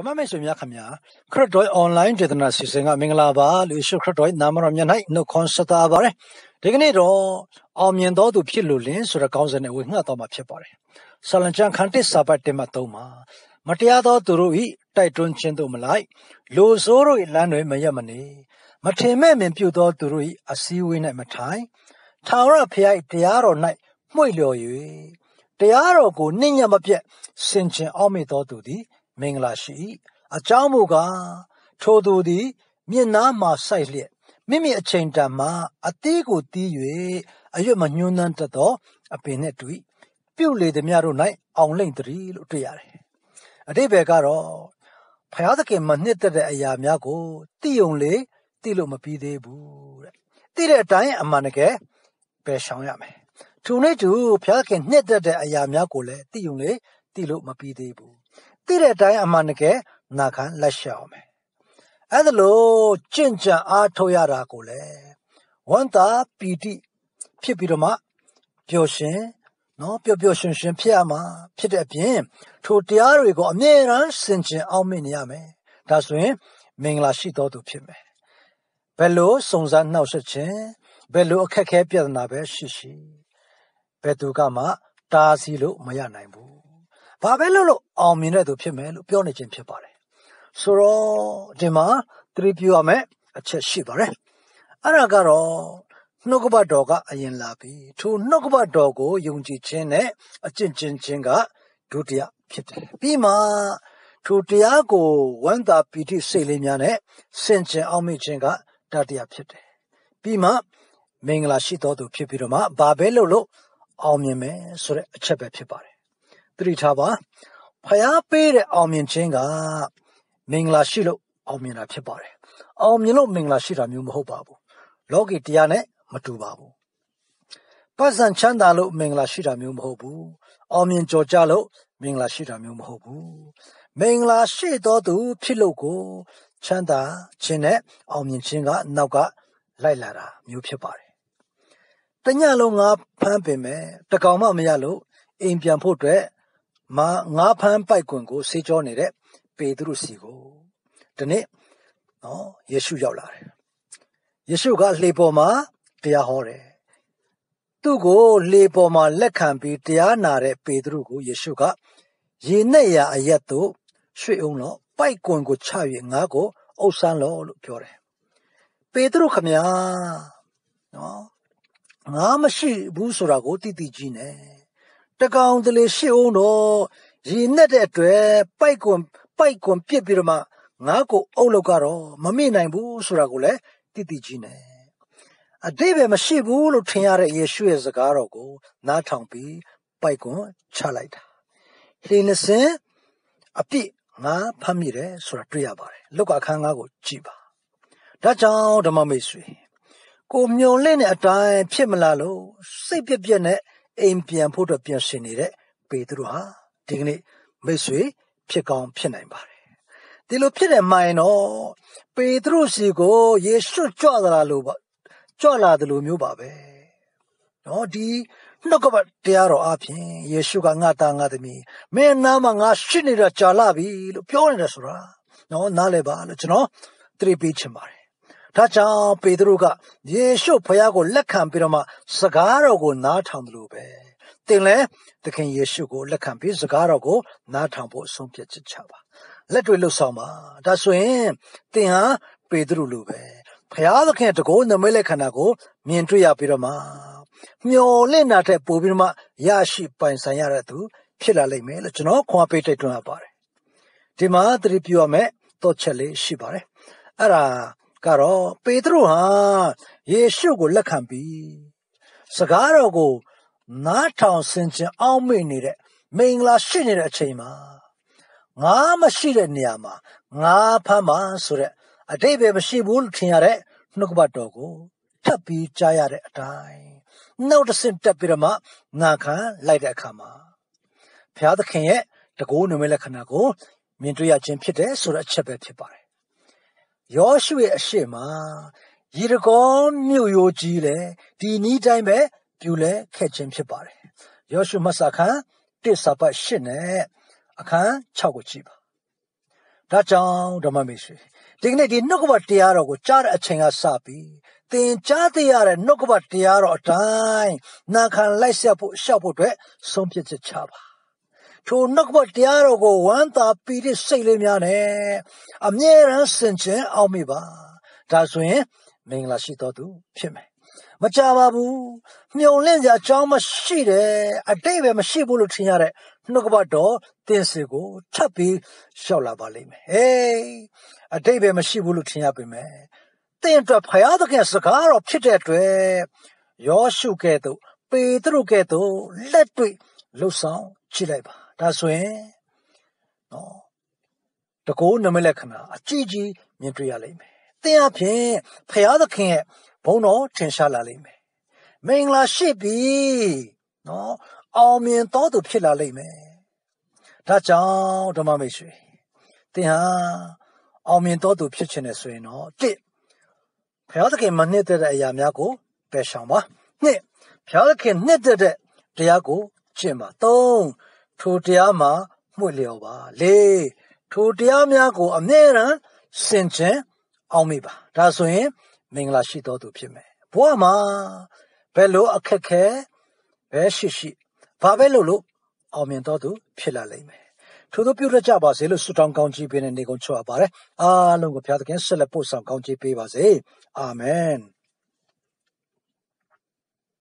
ဓမ္မမိတ်ဆွေများခင်ဗျာခရစ်တော် online ဒေသနာစီစဉ်ကမင်္ဂလာပါလူရှုခရစ်တော်နာမတော်မြတ်၌နှုတ်ခွန်းဆက်တာပါတယ်ဒီကနေ့တော့အောင်မြင်တော်သူဖြစ်လို့လင်းဆိုတဲ့ခေါင်းစဉ်နဲ့ဝေငှတော်မှာဖြစ်ပါတယ်ဆလန်ချန်ခန်တစ်စာပတ်တင်မှာသုံးပါမတရားသောသူတို့ဤတိုက်တွန်းခြင်းတို့မလိုက်လူဆိုးတို့၏လမ်းတွင်မရက်မနေမထင်မဲ့မြင်ပြုသောသူတို့၏အစည်းအဝေး၌မထိုင်ထာဝရဘုရား၏တရားတော်၌မှု့လျော်၍တရားတော်ကိုနှိမ့်ညံ့မပြတ်စင်ကြင်အောင်မေတော်သူသည်မင်္ဂလာရှိ၏အကြောင်းမူကားထိုသူသည်မျက်နှာမှစိုက်လျက်မိမိအချိန်တန်မှအသေးကိုတီး၍အရွတ်မညှိုးနှမ်းတတ်သောအပင်နှင့်တူ၏ပြုတ်လေသည်များတို့၌အောင်လိမ့်တည်းလို့တွေ့ရတယ်အတိဘယ်ကတော့ဖယားသခင်မနှစ်သက်တဲ့အရာများကိုတိယုံလေတိလို့မပြီးသေးဘူးတဲ့တိတဲ့အတိုင်းအမှန်တကယ်ပယ်ရှောင်ရမယ်သူနဲ့တူဖယားခင်နှစ်သက်တဲ့အရာများကိုလည်းတိယုံလေတိလို့မပြီးသေးဘူးသိတဲ့အတိုင်းအမှန်တကယ်နာခံလက်ရှောင်မယ်။အဲဒါလို့ကြင်ကြံအားထုတ်ရတာကိုလေဝမ်းသာပီတိဖြစ်ပြီးတော့မှပျော်ရွှင်နော်ပျော်ပျော်ရွှင်ရွှင်ဖြစ်ရမှာဖြစ်တဲ့အပြင်ထိုတရားတွေကိုအမြဲတမ်းစင်ကြင်အောင်မြင်နေရမယ်။ဒါဆိုရင်မင်္ဂလာရှိတော်သူဖြစ်မယ်။ဘယ်လိုစုံစမ်းနှောက်ယှက်ခြင်းဘယ်လိုအခက်အခဲပြဿနာပဲရှိရှိဘယ်သူကမှတားဆီးလို့မရနိုင်ဘူးဘာပဲလို့လို့အောင်မြင်တဲ့သူဖြစ်မယ်လို့ပြောနေခြင်းဖြစ်ပါတယ်ဆိုတော့ဒီမှာသတိပြုရမယ်အချက်ရှိပါတယ်အဲ့ဒါကတော့နှုတ်ကပတော်ကအရင်လာပြီထိုနှုတ်ကပတော်ကိုယုံကြည်ခြင်းနဲ့အကျင့်ကျင့်ခြင်းကဒုတိယဖြစ်တယ်ပြီးမှထိုတရားကိုဝမ်းသာပီတိစိတ်လေးများနဲ့စင်ကြင်အောင်မြင်ခြင်းကတတိယဖြစ်တယ်ပြီးမှမင်္ဂလာရှိတော်သူဖြစ်ပြီးတော့မှဘာပဲလို့လို့အောင်မြင်မယ်ဆိုတဲ့အချက်ပဲဖြစ်ပါတယ်သတိထားပါဖျားပေးတဲ့အောင်မြင်ခြင်းကမင်္ဂလာရှိလို့အောင်မြင်တာဖြစ်ပါတယ်အောင်မြင်လို့မင်္ဂလာရှိတာမျိုးမဟုတ်ပါဘူးလောကီတရားနဲ့မတူပါဘူးပတ်စံချမ်းသာလို့မင်္ဂလာရှိတာမျိုးမဟုတ်ဘူးအောင်မြင်ကြော်ကြလို့မင်္ဂလာရှိတာမျိုးမဟုတ်ဘူးမင်္ဂလာရှိတော်သူ ဖြစ်လို့ကိုချမ်းသာခြင်းနဲ့အောင်မြင်ခြင်းကနောက်ကလိုက်လာတာမျိုးဖြစ်ပါတယ်တညလုံးငါဖမ်းပင်မယ်တကောင်မှမရလို့အိမ်ပြန်ဖို့အတွက်မာငါးဖမ်းပိုက်ကွင်ကိုဆေးကြောနေတဲ့ပေသူစီကိုဒီနေ့နော်ယေရှုရောက်လာတယ်ယေရှုကလှေပေါ်မှာတရားဟောတယ်သူ့ကိုလှေပေါ်မှာလက်ခံပြီးတရားနာတဲ့ပေသူကိုယေရှုကရေနဲ့ရာအရက်တို့ရွှေ့အောင်တော့ပိုက်ကွင်ကိုချ၍ငါကိုအုပ်ဆန်းလောလို့ပြောတယ်ပေသူခမညာနော်ငါမရှိဘူးဆိုတာကိုတိတိကြီးနေတကောင်တလေရှေ့အောင်တော့ရေနဲ့တဲ့အတွက်ပိုက်ကွန်ပိုက်ကွန်ပြစ်ပြီးတော့မှငါ့ကိုအုပ်လောက်ကတော့မမေ့နိုင်ဘူးဆိုတာကိုလည်းသိသိချင်းနဲ့အတိပဲမရှိဘူးလို့ထင်ရတဲ့ယေရှုရဲ့စကားတော်ကိုနားထောင်ပြီးပိုက်ကွန်ချလိုက်တာလှေနစင်အပြစ်ငါဖမ်းမိတယ်ဆိုတာတွေ့ရပါတယ်လောက်ကခန်းကားကိုကြည်ပါဒါကြောင့်ဓမ္မမိတ်ဆွေကိုမြုံလင့်တဲ့အတိုင်းဖြစ်မလားလို့စိတ်ပြက်ပြက်နဲ့အိမ်ပြန်ဖို့အတွက်ပြင်ဆင်နေတဲ့ပေသူတို့ဟာဒီကနေ့မိတ်ဆွေဖြစ်ကောင်းဖြစ်နိုင်ပါတယ်ဒီလိုဖြစ်တယ်မှန်တော့ပေတရုစီကိုယေရှုကြွလာလို့ပေါ့ကြွလာတယ်လို့မျိုးပါပဲနော်ဒီနှုတ်ကပတရားတော်အပြင်ယေရှုကငါသားငါသမီးမင်းနာမှာငါရှိနေတာကြာလာပြီလို့ပြောနေတယ်ဆိုတာနော်နားလဲပါလို့ကျွန်တော်တရိပ်ပေးချင်ပါတယ်ဒါကြောင့်ပေတရုကယေရှုဖခင်ကိုလက်ခံပြီးတော့မှစကားတော်ကို နားထောင်တယ်လို့ပဲသင်လည်းသခင်ယေရှုကို လက်ခံပြီးစကားတော်ကိုနားထောင်ဖို့အဆုံးဖြတ်ချက်ချပါလက်တွေလှုပ်ဆောင်ပါဒါဆိုရင်သင်ဟာပေတရုလိုပဲဖခင်သခင်တကောနမိတ်လက်ခန္ဓာကို မြင်တွေ့ရပြီးတော့မှ မျော်လင့်တာထက်ပိုပြီးတော့မှရရှိပိုင်ဆိုင်ရတဲ့သူဖြစ်လာလိမ့်မယ်လို့ကျွန်တော်ခွန်အားပေးတိုက်တွန်းရပါတယ်ဒီမှာသတိပြုရမယ်တော့ချက်လေးရှိပါတယ်အဲ့ဒါကတော့ပေတရုဟာယေရှုကိုလက်ခံပြီးစကားတော်ကိုနားထောင်ဆင်ခြင်အောင်မေ့နေတဲ့မင်္ဂလာရှိနေတဲ့အချိန်မှာငါမရှိတဲ့နေရာမှာငါဖမ်းပါဆိုတဲ့အတိတ်ပဲမရှိဘူးလို့ထင်ရတဲ့နှုတ်ကပတ်တော်ကိုထပ်ပြီးကြားရတဲ့အတိုင်းနောက်တစ်ဆင့်တက်ပြီးတော့မှနာခံလိုက်တဲ့အခါမှာဘုရားသခင်ရဲ့တကိုးနမိတ်လက္ခဏာကိုမြင်တွေ့ရခြင်းဖြစ်တယ်ဆိုတဲ့အချက်ပဲဖြစ်ပါတယ်ယောရှုရဲ့အရှိမှာယေရကောမြို့ရိုးကြီးလေဒီနီးတိုင်းပဲပြူလဲခဲ့ခြင်းဖြစ်ပါတယ်ယောရှုမတ်စာခန်းတစ်စာပတ်၈နဲ့အခန်း6ကိုကြည့်ပါဒါကြောင့်ဓမ္မမေရှိဒီကနေ့ဒီနှုတ်ကပတရားတော်ကိုကြားတဲ့အချိန်ကစပြီးသင်ကြားသိရတဲ့နှုတ်ကပတရားတော်အတိုင်းနာခံလိုက်ဆက်ဖို့ရှောက်ဖို့အတွက်ဆုံးဖြတ်ချက်ချပါထိုနှုတ်ဘတရားတော်ကိုဝမ်းသာပီတိစိတ်လေးများနဲ့အမြဲတမ်းစင်ကြင်အောင်မိပါဒါဆိုရင်မင်္ဂလာရှိတော်သူဖြစ်မယ်မကြပါဘူးမြုံလင့်ကြအကြောင်းမရှိတယ်အတိတ်ပဲမရှိဘူးလို့ထင်ရတဲ့နှုတ်ကပတော်တင်းစီကိုချက်ပြီးလျှောက်လာပါလိမ့်မယ်ဟေးအတိတ်ပဲမရှိဘူးလို့ထင်ရပေမဲ့တင်းအတွက်ဖယားသခင်စကားတော်ဖြစ်တဲ့အတွက်ယောရှုကဲ့သို့ပေတရုကဲ့သို့လက်တွေ့လှုပ်ဆောင်ကြည့်လိုက်ပါဒါဆိုရင်နော်တကိုးနမိတ်လက္ခဏာအကြည့်ကြီးမြင်တွေ့ရလိမ့်မယ်။သင်အပြင်ဖရာသခင်ရဲ့ဘုန်းတော်ထင်ရှားလာလိမ့်မယ်။မင်္ဂလာရှိပြီ။နော်အောင်မြင်တော်သူဖြစ်လာလိမ့်မယ်။ဒါကြောင့်ဓမ္မမိတ်ဆွေသင်ဟာအောင်မြင်တော်သူဖြစ်ခြင်းနဲ့ဆိုရင်တော့တစ်ဖရာသခင်မနှစ်သက်တဲ့အရာများကိုပယ်ရှောင်ပါ။နှစ်ဖရာသခင်နှစ်သက်တဲ့တရားကိုကျင့်ပါ။သုံးထိုတရားမှာမှု့လျော်ပါလေထိုတရားများကိုအမြဲတမ်းစင်ကြင်အောင်မိပါဒါဆိုရင်မင်္ဂလာရှိတော်သူဖြစ်မယ်ဘဝမှာဘယ်လိုအခက်ခဲပဲရှိရှိဘာပဲလို့လို့အောင်မြင်တော်သူဖြစ်လာလိမ့်မယ်ထို့သောပြုရကြပါစေလို့ဆုတောင်းကောင်းချီးပေးတဲ့နေကုန်ချွတ်ပါတယ်အားလုံးကိုဘုရားသခင်ဆက်လက်ပို့ဆောင်ကောင်းချီးပေးပါစေအာမင်